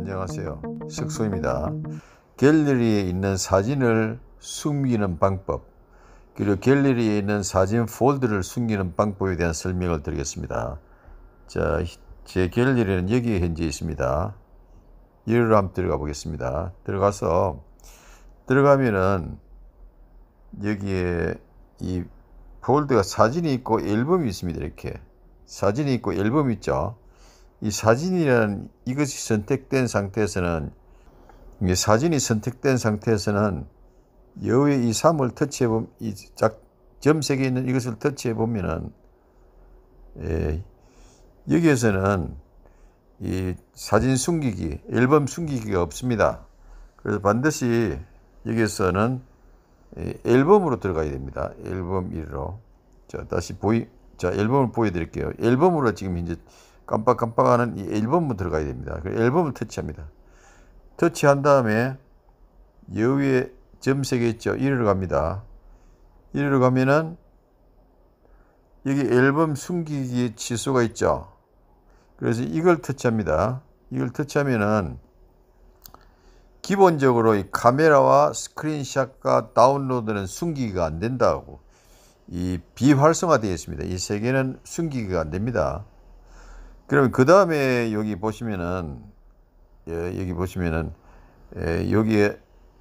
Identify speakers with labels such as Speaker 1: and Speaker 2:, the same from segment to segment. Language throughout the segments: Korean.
Speaker 1: 안녕하세요. 석소입니다 갤러리에 있는 사진을 숨기는 방법, 그리고 갤러리에 있는 사진 폴드를 숨기는 방법에 대한 설명을 드리겠습니다. 자, 제 갤러리는 여기에 현재 있습니다. 이리로 한번 들어가 보겠습니다. 들어가서, 들어가면은 여기에 이 폴드가 사진이 있고 앨범이 있습니다. 이렇게. 사진이 있고 앨범이 있죠. 이사진이란 이것이 선택된 상태에서는 이 사진이 선택된 상태에서는 여우의 이 삼을 터치해 보면 이 작, 점색에 있는 이것을 터치해 보면은 예, 여기에서는 이 사진 숨기기, 앨범 숨기기가 없습니다. 그래서 반드시 여기에서는 앨범으로 들어가야 됩니다. 앨범 1로. 자, 다시 보이, 자, 앨범을 보여드릴게요. 앨범으로 지금 이제 깜빡깜빡하는 이앨범으로 들어가야 됩니다. 그 앨범을 터치합니다. 터치한 다음에 여기에 점색이 있죠. 1위로 갑니다. 1위로 가면은 여기 앨범 숨기기의 치수가 있죠. 그래서 이걸 터치합니다. 이걸 터치하면은 기본적으로 이 카메라와 스크린샷과 다운로드는 숨기기가 안 된다고 이 비활성화되어 있습니다. 이세 개는 숨기기가 안 됩니다. 그러면 그 다음에 여기 보시면은 예, 여기 보시면은 예, 여기에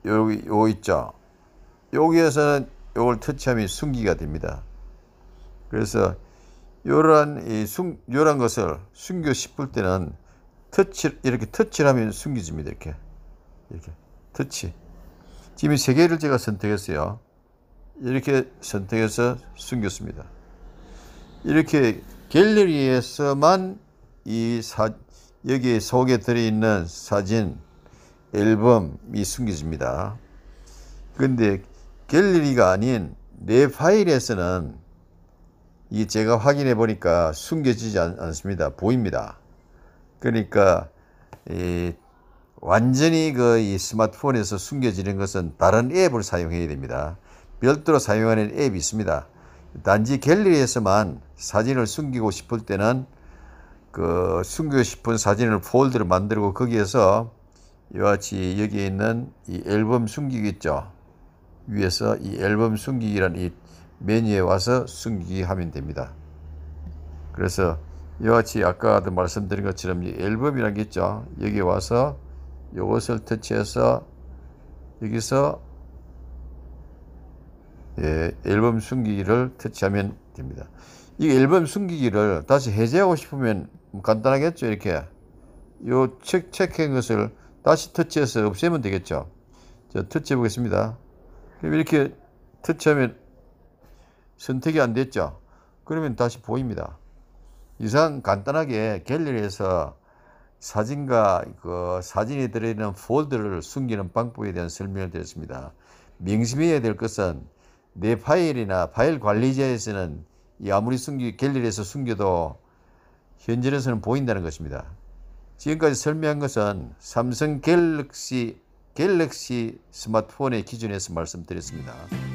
Speaker 1: 여기 요 있죠. 여기에서는 요걸 터치하면 순기가 됩니다. 그래서 요런 이숨 요런 것을 숨겨 싶을 때는 터치 이렇게 터치를 하면 숨겨집니다. 이렇게 이렇게 터치. 지금 이 세 개를 제가 선택했어요. 이렇게 선택해서 숨겼습니다. 이렇게 갤러리에서만 이 사, 여기 속에 들어있는 사진, 앨범이 숨겨집니다. 근데 갤러리가 아닌 내 파일에서는 이 제가 확인해 보니까 숨겨지지 않, 습니다 보입니다. 그러니까 완전히 그 이 스마트폰에서 숨겨지는 것은 다른 앱을 사용해야 됩니다. 별도로 사용하는 앱이 있습니다. 단지 갤러리에서만 사진을 숨기고 싶을 때는 그 숨기고 싶은 사진을 폴드를 만들고 거기에서 이와 같이 여기에 있는 이 앨범 숨기기 있죠. 위에서 이 앨범 숨기기라는 이 메뉴에 와서 숨기기 하면 됩니다. 그래서 이와 같이 아까도 말씀드린 것처럼 이 앨범이라는 게 있죠. 여기 에 와서 이것을 터치해서 여기서 예, 앨범 숨기기를 터치하면 됩니다. 이 앨범 숨기기를 다시 해제하고 싶으면 간단하겠죠. 이렇게 요 책, 체크한 것을 다시 터치해서 없애면 되겠죠. 자, 터치해 보겠습니다. 그럼 이렇게 터치하면 선택이 안 됐죠. 그러면 다시 보입니다. 이상 간단하게 갤러리에서 사진과 그 사진이 들어있는 폴더를 숨기는 방법에 대한 설명을 드렸습니다. 명심해야 될 것은 내 파일이나 파일 관리자에서는 아무리 숨기 갤러리에서 숨겨도 현재에서는 보인다는 것입니다. 지금까지 설명한 것은 삼성 갤럭시 갤럭시 스마트폰의 기준에서 말씀드렸습니다.